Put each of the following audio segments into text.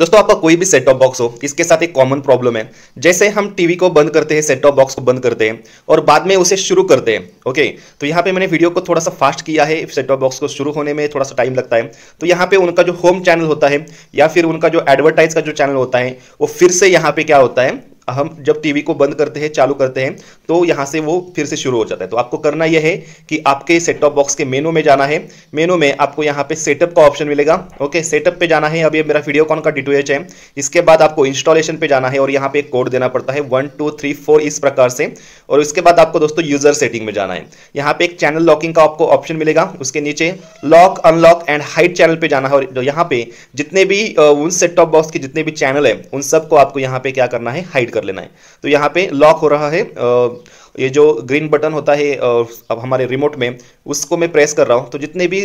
दोस्तों आपका कोई भी सेट टॉप बॉक्स हो इसके साथ एक कॉमन प्रॉब्लम है जैसे हम टीवी को बंद करते हैं सेट टॉप बॉक्स को बंद करते हैं और बाद में उसे शुरू करते हैं ओके तो यहाँ पे मैंने वीडियो को थोड़ा सा फास्ट किया है सेट टॉप बॉक्स को शुरू होने में थोड़ा सा टाइम लगता है तो यहाँ पे उनका जो होम चैनल होता है या फिर उनका जो एडवर्टाइज का जो चैनल होता है वो फिर से यहाँ पे क्या होता है हम जब टीवी को बंद करते हैं चालू करते हैं तो यहाँ से वो फिर से शुरू हो जाता है तो आपको करना यह है कि आपके सेटटॉप बॉक्स के मेनू में जाना है मेनू में आपको यहाँ पे सेटअप का ऑप्शन मिलेगा ओके सेटअप पे जाना है अब ये मेरा कॉन का डी है इसके बाद आपको इंस्टॉलेशन पे जाना है और यहाँ पे एक कोड देना पड़ता है वन टू थ्री फोर इस प्रकार से और उसके बाद आपको दोस्तों यूजर सेटिंग में जाना है यहाँ पे एक चैनल लॉकिंग का आपको ऑप्शन मिलेगा उसके नीचे lock unlock and hide channel पे जाना है और यहाँ पे जितने भी उन सेट टॉप बॉक्स के जितने भी चैनल है उन सबको आपको यहाँ पे क्या करना है हाइड कर लेना है तो यहाँ पे लॉक हो रहा है ये जो ग्रीन बटन होता है अब हमारे रिमोट में उसको मैं प्रेस कर रहा हूँ तो जितने भी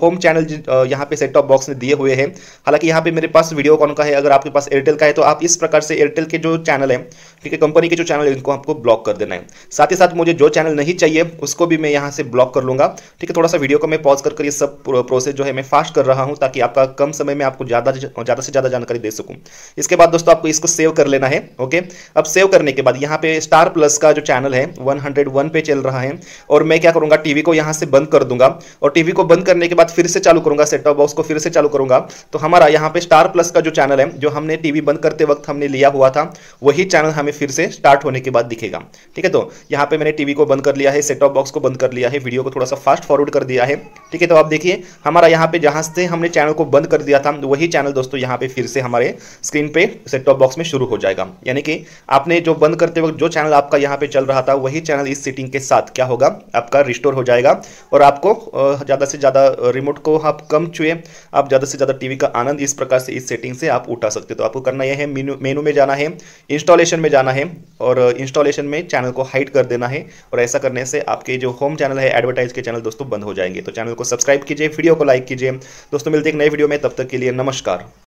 होम चैनल यहाँ पे सेट टॉप बॉक्स में दिए हुए हैं हालांकि यहाँ पे मेरे पास वीडियो कॉन का है अगर आपके पास एयरटेल का है तो आप इस प्रकार से एयरटेल के जो चैनल है ठीक है कंपनी के जो चैनल है इनको आपको ब्लॉक कर देना है साथ ही साथ मुझे जो चैनल नहीं चाहिए उसको भी मैं यहाँ से ब्लॉक कर लूँगा ठीक है थोड़ा सा वीडियो को मैं पॉज कर ये सब प्रोसेस जो है मैं फास्ट कर रहा हूँ ताकि आपका कम समय में आपको ज़्यादा ज़्यादा से ज़्यादा जानकारी दे सकूँ इसके बाद दोस्तों आपको इसको सेव कर लेना है ओके अब सेव करने के बाद यहाँ पे स्टार प्लस का जो चैनल है 101 पे चल रहा है और मैं क्या करूँगा टीवी को यहाँ से बंद कर दूंगा और टीवी को बंद करने के बाद फिर से चालू करूँगा सेट टॉप बॉक्स को फिर से चालू करूँगा तो हमारा यहाँ पे स्टार प्लस का जो चैनल है जो हमने टीवी बंद करते वक्त हमने लिया हुआ था वही चैनल हमें फिर से स्टार्ट होने के बाद दिखेगा ठीक है तो यहाँ पे मैंने टीवी को बंद कर लिया है सेट टॉप बॉक्स को बंद कर लिया है वीडियो को थोड़ा सा फास्ट फॉरवर्ड कर दिया है ठीक है तो आप देखिए हमारा यहाँ पे जहाँ से हमने चैनल को बंद कर दिया था वही चैनल दोस्तों यहाँ पे फिर से हमारे स्क्रीन पे सेट टॉप बॉक्स में शुरू हो जाएगा यानी कि आपने जो बंद करते वक्त जो चैनल आपका यहाँ पे चल रहा था वही चैनल इस सेटिंग के साथ क्या होगा आपका रिस्टोर हो जाएगा और आपको ज़्यादा से ज़्यादा रिमोट को आप कम छुए आप ज़्यादा से ज़्यादा टीवी का आनंद इस प्रकार से इस सेटिंग से आप उठा सकते तो आपको करना यह है मेनू मेनू में जाना है इंस्टॉलेशन में जाना है और इंस्टॉलेशन में चैनल को हाइड कर देना है और ऐसा करने से आपके जो होम चैनल है एडवर्टाइज के चैनल दोस्तों बंद हो जाएंगे तो चैनल को सब्सक्राइब कीजिए वीडियो को लाइक कीजिए दोस्तों मिलते हैं एक नए वीडियो में तब तक के लिए नमस्कार